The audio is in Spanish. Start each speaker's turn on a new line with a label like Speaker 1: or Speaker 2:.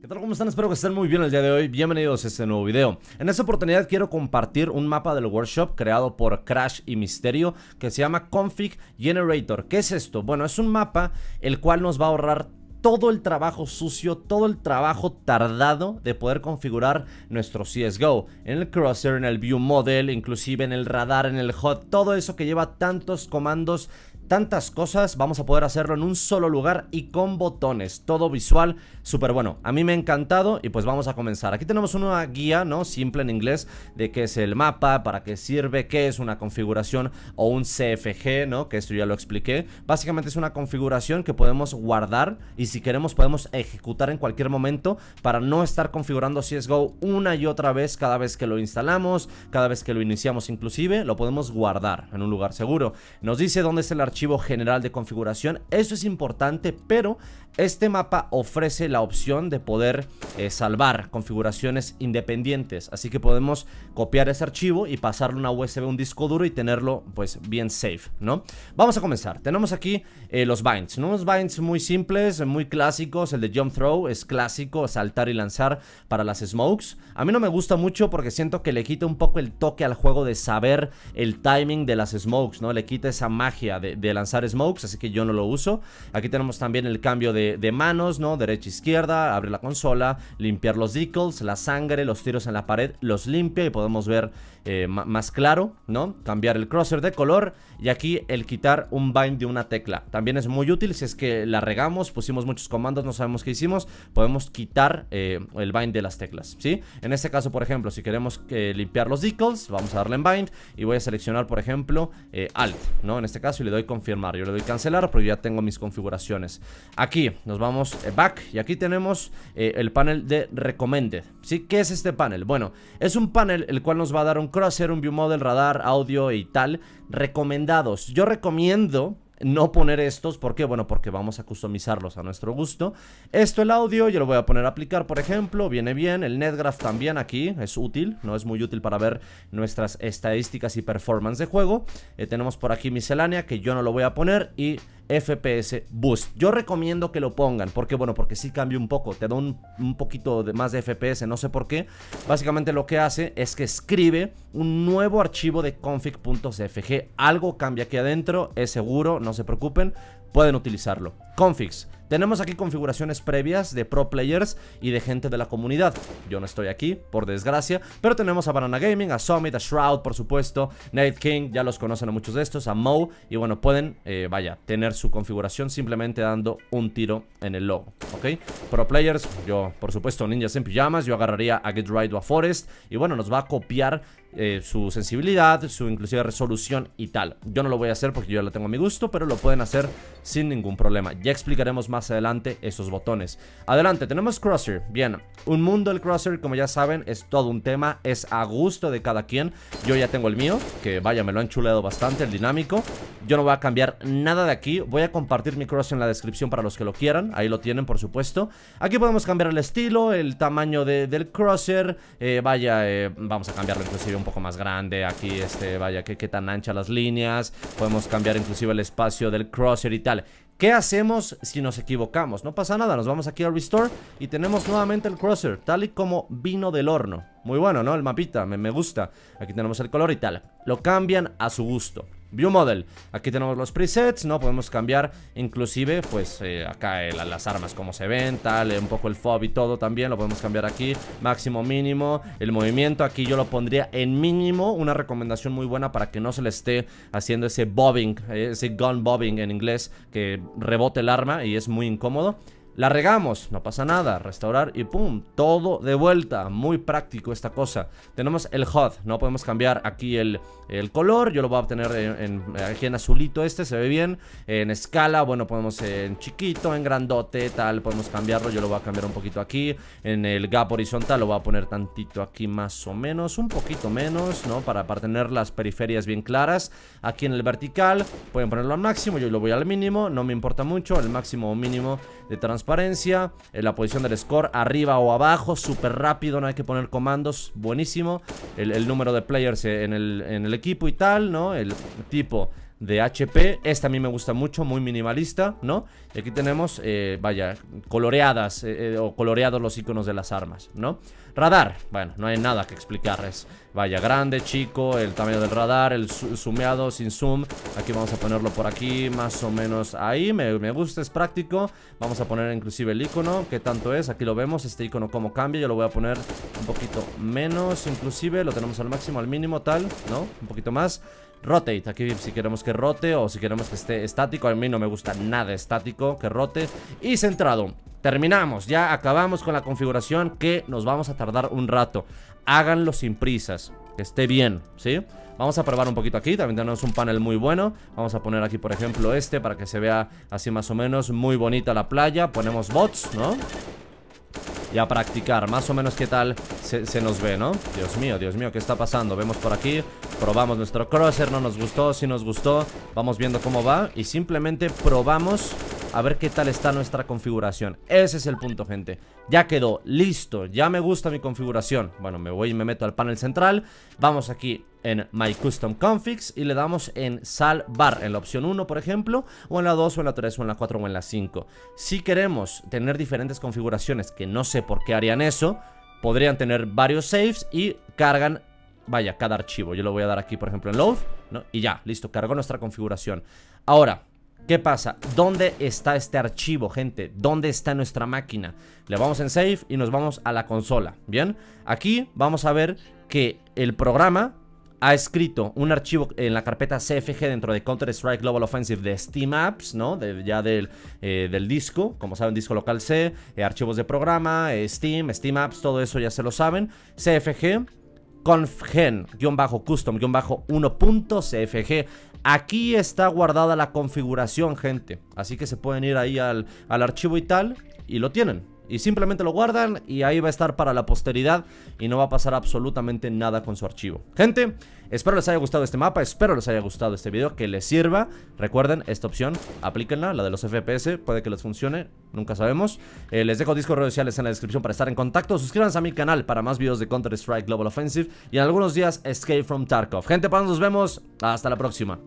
Speaker 1: ¿Qué tal? ¿Cómo están? Espero que estén muy bien el día de hoy. Bienvenidos a este nuevo video. En esta oportunidad quiero compartir un mapa del workshop creado por Crash y Misterio que se llama Config Generator. ¿Qué es esto? Bueno, es un mapa el cual nos va a ahorrar todo el trabajo sucio, todo el trabajo tardado de poder configurar nuestro CSGO. En el Crosser, en el view model, inclusive en el radar, en el HUD, todo eso que lleva tantos comandos tantas cosas, vamos a poder hacerlo en un solo lugar y con botones, todo visual, súper bueno. A mí me ha encantado y pues vamos a comenzar. Aquí tenemos una guía, ¿no? Simple en inglés, de qué es el mapa, para qué sirve, qué es una configuración o un CFG, ¿no? Que esto ya lo expliqué. Básicamente es una configuración que podemos guardar y si queremos podemos ejecutar en cualquier momento para no estar configurando CSGO una y otra vez cada vez que lo instalamos, cada vez que lo iniciamos inclusive, lo podemos guardar en un lugar seguro. Nos dice dónde es el archivo general de configuración. Eso es importante, pero este mapa ofrece la opción de poder eh, salvar configuraciones independientes. Así que podemos copiar ese archivo y pasarlo a una USB, un disco duro y tenerlo pues bien safe, ¿no? Vamos a comenzar. Tenemos aquí eh, los binds, Unos binds muy simples, muy clásicos. El de jump throw es clásico, saltar y lanzar para las smokes. A mí no me gusta mucho porque siento que le quita un poco el toque al juego de saber el timing de las smokes, ¿no? Le quita esa magia de, de lanzar smokes, así que yo no lo uso. Aquí tenemos también el cambio de, manos, ¿no? Derecha, izquierda, abrir la consola, limpiar los decals, la sangre, los tiros en la pared, los limpia y podemos ver eh, más claro, ¿no? Cambiar el crosser de color y aquí el quitar un bind de una tecla. También es muy útil si es que la regamos, pusimos muchos comandos, no sabemos qué hicimos, podemos quitar eh, el bind de las teclas, ¿sí? En este caso, por ejemplo, si queremos eh, limpiar los decals, vamos a darle en bind y voy a seleccionar, por ejemplo, alt, ¿no? En este caso y le doy confirmar. Yo le doy cancelar, porque ya tengo mis configuraciones. Aquí nos vamos eh, back y aquí tenemos eh, el panel de recommended. ¿Sí? ¿Qué es este panel? Bueno, es un panel el cual nos va a dar un crosshair, un view model, radar, audio y tal recomendados. Yo recomiendo no poner estos, ¿por qué? Bueno, porque vamos a customizarlos a nuestro gusto. Esto el audio, yo lo voy a poner a aplicar, por ejemplo, viene bien. El NetGraph también aquí es útil, no es muy útil para ver nuestras estadísticas y performance de juego. Eh, tenemos por aquí miscelánea, que yo no lo voy a poner, y FPS Boost. Yo recomiendo que lo pongan, porque bueno, porque si cambia un poco, te da un, un poquito de más de FPS, no sé por qué. Básicamente lo que hace es que escribe un nuevo archivo de config.cfg. Algo cambia aquí adentro, es seguro, no se preocupen, pueden utilizarlo. Configs tenemos aquí configuraciones previas de pro players y de gente de la comunidad. Yo no estoy aquí, por desgracia, pero tenemos a Banana Gaming, a Summit, a Shroud, por supuesto, Nate King, ya los conocen a muchos de estos, a Moe, y bueno, pueden, eh, vaya, tener su configuración simplemente dando un tiro en el logo, ¿ok? Pro players, yo, por supuesto, ninjas en pijamas, yo agarraría a Get Right o a Forest, y bueno, nos va a copiar eh, su sensibilidad, su inclusive resolución y tal. Yo no lo voy a hacer porque yo ya lo tengo a mi gusto, pero lo pueden hacer sin ningún problema. Ya explicaremos más más adelante esos botones. Adelante, tenemos Crosser. Bien, un mundo el Crosser, como ya saben, es todo un tema, es a gusto de cada quien. Yo ya tengo el mío, que vaya, me lo han chuleado bastante, el dinámico. Yo no voy a cambiar nada de aquí, voy a compartir mi Crosser en la descripción para los que lo quieran, ahí lo tienen, por supuesto. Aquí podemos cambiar el estilo, el tamaño del Crosser, eh, vaya, eh, vamos a cambiarlo inclusive un poco más grande, aquí, este, vaya, que qué tan ancha las líneas, podemos cambiar inclusive el espacio del Crosser y tal. ¿Qué hacemos si nos equivocamos? No pasa nada, nos vamos aquí al Restore y tenemos nuevamente el Crosser, tal y como vino del horno. Muy bueno, ¿no? El mapita, me, me gusta. Aquí tenemos el color y tal. Lo cambian a su gusto. View Model. Aquí tenemos los presets, ¿no? Podemos cambiar inclusive, pues, eh, acá eh, las armas como se ven, tal, eh, un poco el fob y todo también, lo podemos cambiar aquí, máximo, mínimo, el movimiento, aquí yo lo pondría en mínimo, una recomendación muy buena para que no se le esté haciendo ese bobbing, ese gun bobbing en inglés, que rebote el arma y es muy incómodo. La regamos, no pasa nada, restaurar y pum, todo de vuelta, muy práctico esta cosa. Tenemos el HUD, no podemos cambiar aquí el, color, yo lo voy a obtener en, aquí en azulito este, se ve bien, en escala, bueno, podemos en chiquito, en grandote, tal, podemos cambiarlo, yo lo voy a cambiar un poquito aquí, en el gap horizontal lo voy a poner tantito aquí más o menos, un poquito menos, ¿no? Para, para tener las periferias bien claras, aquí en el vertical, pueden ponerlo al máximo, yo lo voy al mínimo, no me importa mucho, el máximo o mínimo de transparencia. Eh, la posición del score arriba o abajo, súper rápido, no hay que poner comandos, buenísimo. El, número de players eh, en el, en el equipo y tal, ¿no? El tipo de HP. Esta a mí me gusta mucho, muy minimalista, ¿no? Y aquí tenemos, eh, vaya, coloreadas eh, eh, o coloreados los iconos de las armas, ¿no? Radar, bueno, no hay nada que explicarles. Vaya, grande, chico, el tamaño del radar, el sumeado, sin zoom. Aquí vamos a ponerlo por aquí, más o menos ahí. Me, me gusta, es práctico. Vamos a poner inclusive el icono, que tanto es. Aquí lo vemos, este icono como cambia. Yo lo voy a poner un poquito menos, inclusive. Lo tenemos al máximo, al mínimo, tal, ¿no? Un poquito más. Rotate, aquí si queremos que rote o si queremos que esté estático A mí no me gusta nada estático, que rote Y centrado, terminamos, ya acabamos con la configuración que nos vamos a tardar un rato Háganlo sin prisas, que esté bien, ¿sí? Vamos a probar un poquito aquí, también tenemos un panel muy bueno Vamos a poner aquí, por ejemplo, este para que se vea así más o menos Muy bonita la playa, ponemos bots, ¿no? y a practicar Más o menos qué tal se, nos ve, ¿no? Dios mío, Dios mío, ¿qué está pasando? Vemos por aquí, probamos nuestro crosser, no nos gustó, si nos gustó Vamos viendo cómo va y simplemente probamos a ver qué tal está nuestra configuración Ese es el punto, gente Ya quedó, listo, ya me gusta mi configuración Bueno, me voy y me meto al panel central Vamos aquí en My Custom Configs y le damos en salvar en la opción 1 por ejemplo o en la 2 o en la 3 o en la 4 o en la 5 si queremos tener diferentes configuraciones que no sé por qué harían eso podrían tener varios saves y cargan vaya cada archivo yo lo voy a dar aquí por ejemplo en load y ya listo cargó nuestra configuración ahora ¿Qué pasa? ¿Dónde está este archivo, gente? ¿Dónde está nuestra máquina? Le vamos en save y nos vamos a la consola, ¿bien? Aquí vamos a ver que el programa ha escrito un archivo en la carpeta CFG dentro de Counter-Strike Global Offensive de Steam Apps, ¿no? ya eh, del, disco, como saben, disco local C, eh, archivos de programa, eh, Steam, Steam Apps, todo eso ya se lo saben. CFG confgen-custom-1.cfg. Aquí está guardada la configuración, gente. Así que se pueden ir ahí al, al archivo y tal y lo tienen y simplemente lo guardan y ahí va a estar para la posteridad y no va a pasar absolutamente nada con su archivo. Gente, espero les haya gustado este mapa, espero les haya gustado este video, que les sirva. Recuerden, esta opción, aplíquenla, la de los FPS, puede que les funcione, nunca sabemos. Eh, les dejo discos redes sociales en la descripción para estar en contacto. Suscríbanse a mi canal para más videos de Counter-Strike Global Offensive y en algunos días Escape from Tarkov. Gente, pues nos vemos, hasta la próxima.